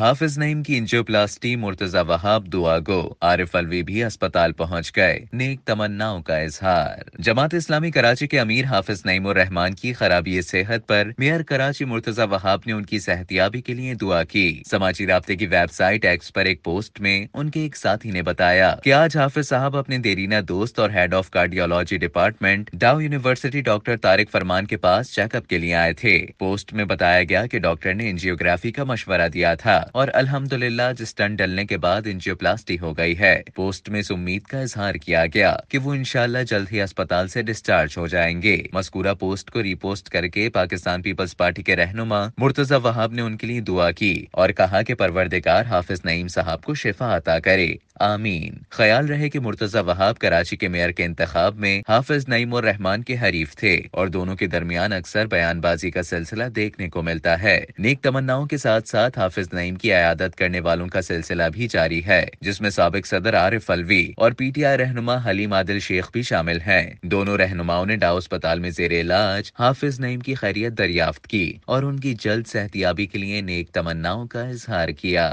हाफिज नईम की इंजियोप्लास्टी मुर्तजा वहाब दुआगो आरिफ अलवी भी अस्पताल पहुंच गए नेक तमन्नाओं का इजहार जमात इस्लामी कराची के अमीर हाफिज नईम रहमान की खराबी सेहत पर मेयर कराची मुर्तजा वहाब ने उनकी सेहतियाबी के लिए दुआ की समाजी रबते की वेबसाइट एक्स पर एक पोस्ट में उनके एक साथी ने बताया की आज हाफिज साहब अपने देरीना दोस्त और head of cardiology department Dow university doctor Tariq Farman के पास चेकअप के लिए आए थे पोस्ट में बताया गया की डॉक्टर ने इंजियोग्राफी का मशवरा दिया था और अल्हम्दुलिल्लाह जिस टन डलने के बाद इंजियोप्लास्टी हो गई है पोस्ट में इस उम्मीद का इजहार किया गया कि वो इनशाला जल्द ही अस्पताल से डिस्चार्ज हो जाएंगे मस्कूरा पोस्ट को रिपोस्ट करके पाकिस्तान पीपल्स पार्टी के रहनुमा मुर्तजा वहाब ने उनके लिए दुआ की और कहा की परवरदेकार हाफिज नईम साहब को शिफा अता करे आमीन ख्याल रहे कि मुर्तजा वहाब कराची के मेयर के इंतखाब में हाफिज नईम और रहमान के हरीफ थे और दोनों के दरमियान अक्सर बयानबाजी का सिलसिला देखने को मिलता है नेक तमन्नाओं के साथ साथ हाफिज नईम की आयादत करने वालों का सिलसिला भी जारी है जिसमे सबक सदर आरिफ अलवी और पी टी आई रहनुमा हलीम आदिल शेख भी शामिल है दोनों रहनुमाओं ने डाउ अस्पताल में जेर इलाज हाफिज नईम की खैरियत दरियाफ्त की और उनकी जल्द सेहतियाबी के लिए नेक तमन्नाओं का इजहार किया